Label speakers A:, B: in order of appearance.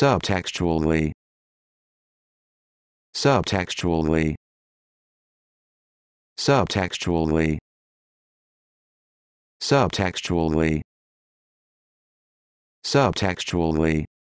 A: subtextually subtextually subtextually subtextually subtextually